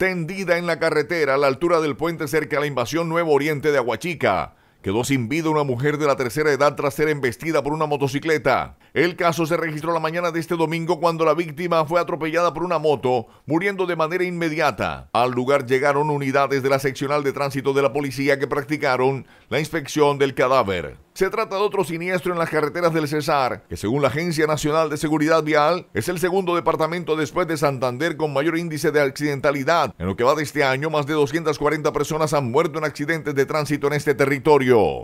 tendida en la carretera a la altura del puente cerca a la invasión Nuevo Oriente de Aguachica. Quedó sin vida una mujer de la tercera edad tras ser embestida por una motocicleta. El caso se registró la mañana de este domingo cuando la víctima fue atropellada por una moto, muriendo de manera inmediata. Al lugar llegaron unidades de la seccional de tránsito de la policía que practicaron la inspección del cadáver. Se trata de otro siniestro en las carreteras del Cesar, que según la Agencia Nacional de Seguridad Vial es el segundo departamento después de Santander con mayor índice de accidentalidad. En lo que va de este año, más de 240 personas han muerto en accidentes de tránsito en este territorio.